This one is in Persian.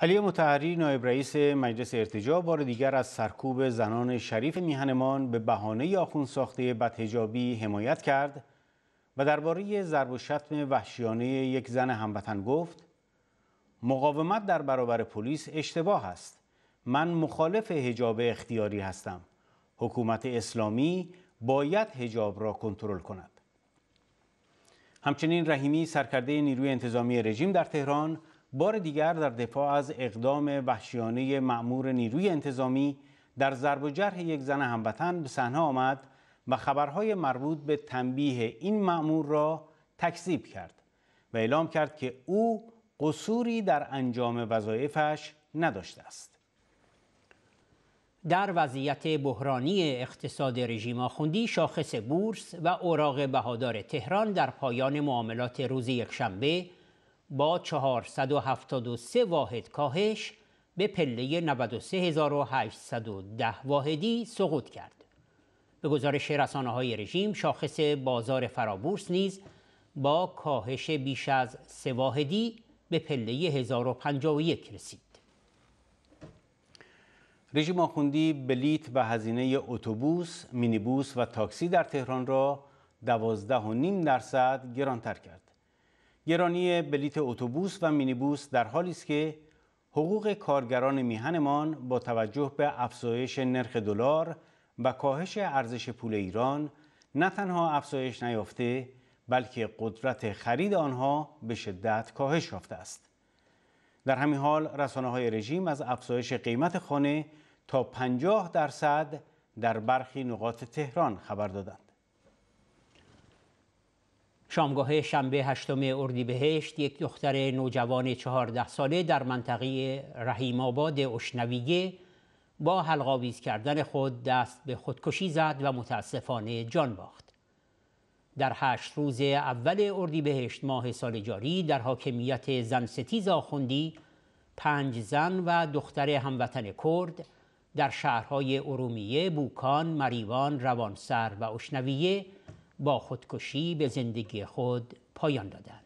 علی متحری نایب رئیس مجلس ارتجا بار دیگر از سرکوب زنان شریف میهنمان به بهانه آخون ساخته بدهجابی حمایت کرد و درباره ضرب و شتم وحشیانه یک زن هموطن گفت مقاومت در برابر پلیس اشتباه است من مخالف هجاب اختیاری هستم حکومت اسلامی باید هجاب را کنترل کند همچنین رحیمی سرکرده نیروی انتظامی رژیم در تهران بار دیگر در دفاع از اقدام وحشیانه مأمور نیروی انتظامی در ضرب و جرح یک زن هموطن به صحنه آمد و خبرهای مربوط به تنبیه این مأمور را تکذیب کرد و اعلام کرد که او قصوری در انجام وظایفش نداشته است در وضعیت بحرانی اقتصاد رژیم آخوندی شاخص بورس و اوراق بهادار تهران در پایان معاملات روز یکشنبه با 473 واحد کاهش به پله 93810 واحدی سقوط کرد. به گزارش رسانه های رژیم شاخص بازار فرابورس نیز با کاهش بیش از 3 واحدی به پله 1051 رسید. رژیم آخوندی بلیت و هزینه اتوبوس، مینیبوس و تاکسی در تهران را 12.5 درصد گرانتر کرد. گرانی بلیت اتوبوس و مینیبوس در حالی است که حقوق کارگران میهنمان با توجه به افزایش نرخ دلار و کاهش ارزش پول ایران نه تنها افزایش نیافته بلکه قدرت خرید آنها به شدت کاهش یافته است در همین حال رسانه های رژیم از افزایش قیمت خانه تا 50 درصد در برخی نقاط تهران خبر دادند شامگاه شنبه هشتم اردیبهشت یک دختر نوجوان چهارده ساله در منطقه رحیم آباد اشنویه با حلقاویز کردن خود دست به خودکشی زد و متاسفانه جان باخت. در هشت روز اول اردیبهشت ماه سال جاری در حاکمیت ستیز آخوندی پنج زن و دختر هموطن کرد در شهرهای ارومیه، بوکان، مریوان، روانسر و اشنویه با خودکشی به زندگی خود پایان دادند.